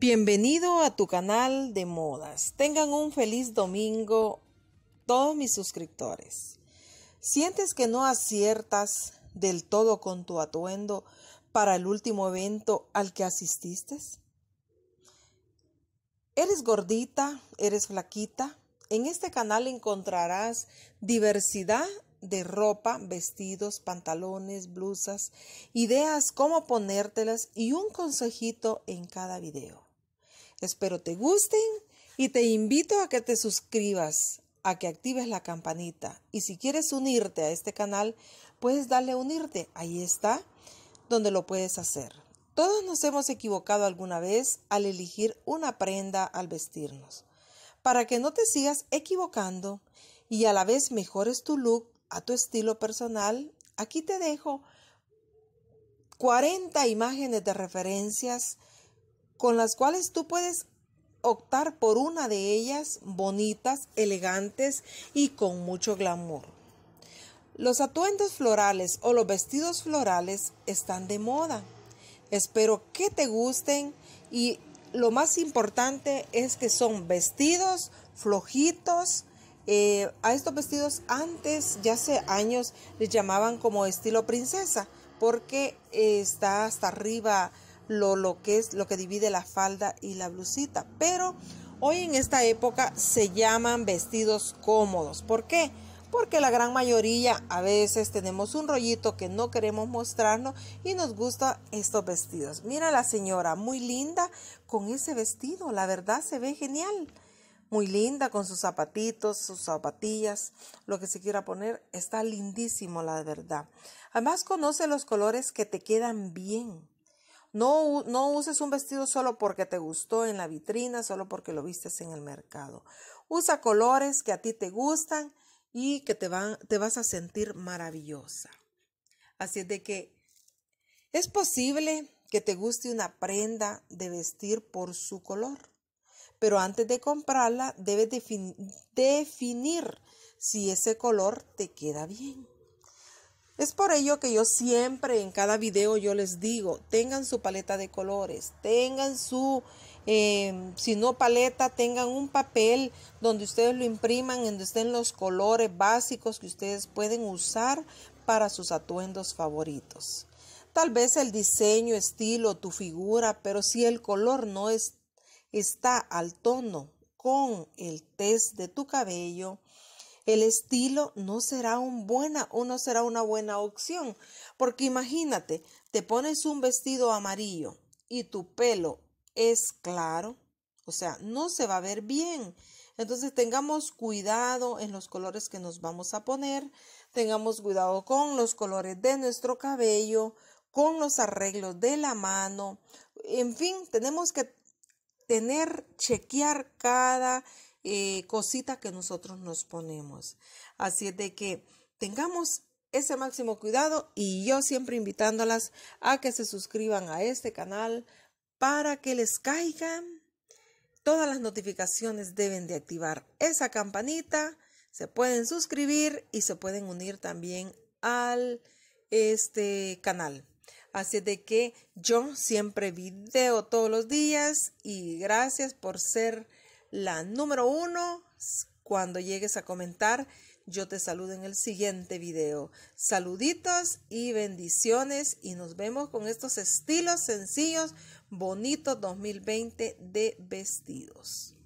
Bienvenido a tu canal de modas. Tengan un feliz domingo todos mis suscriptores. ¿Sientes que no aciertas del todo con tu atuendo para el último evento al que asististe? ¿Eres gordita? ¿Eres flaquita? En este canal encontrarás diversidad de ropa, vestidos, pantalones, blusas, ideas cómo ponértelas y un consejito en cada video. Espero te gusten y te invito a que te suscribas, a que actives la campanita y si quieres unirte a este canal, puedes darle a unirte, ahí está, donde lo puedes hacer. Todos nos hemos equivocado alguna vez al elegir una prenda al vestirnos. Para que no te sigas equivocando y a la vez mejores tu look, a tu estilo personal, aquí te dejo 40 imágenes de referencias con las cuales tú puedes optar por una de ellas, bonitas, elegantes y con mucho glamour. Los atuendos florales o los vestidos florales están de moda. Espero que te gusten y lo más importante es que son vestidos flojitos, eh, a estos vestidos antes, ya hace años, les llamaban como estilo princesa, porque eh, está hasta arriba lo, lo, que es lo que divide la falda y la blusita. Pero hoy en esta época se llaman vestidos cómodos. ¿Por qué? Porque la gran mayoría a veces tenemos un rollito que no queremos mostrarnos y nos gustan estos vestidos. Mira la señora, muy linda con ese vestido, la verdad se ve genial muy linda con sus zapatitos, sus zapatillas, lo que se quiera poner. Está lindísimo, la verdad. Además, conoce los colores que te quedan bien. No, no uses un vestido solo porque te gustó en la vitrina, solo porque lo vistes en el mercado. Usa colores que a ti te gustan y que te, van, te vas a sentir maravillosa. Así es de que es posible que te guste una prenda de vestir por su color pero antes de comprarla debes definir si ese color te queda bien. Es por ello que yo siempre en cada video yo les digo, tengan su paleta de colores, tengan su, em, si no paleta, tengan un papel donde ustedes lo impriman, donde estén los colores básicos que ustedes pueden usar para sus atuendos favoritos. Tal vez el diseño, estilo, tu figura, pero si el color no es está al tono con el test de tu cabello, el estilo no será, un buena, o no será una buena opción, porque imagínate, te pones un vestido amarillo y tu pelo es claro, o sea, no se va a ver bien. Entonces tengamos cuidado en los colores que nos vamos a poner, tengamos cuidado con los colores de nuestro cabello, con los arreglos de la mano, en fin, tenemos que tener, chequear cada eh, cosita que nosotros nos ponemos. Así es de que tengamos ese máximo cuidado y yo siempre invitándolas a que se suscriban a este canal para que les caigan todas las notificaciones. Deben de activar esa campanita, se pueden suscribir y se pueden unir también al este canal. Así de que yo siempre video todos los días y gracias por ser la número uno. Cuando llegues a comentar, yo te saludo en el siguiente video. Saluditos y bendiciones y nos vemos con estos estilos sencillos, bonitos 2020 de vestidos.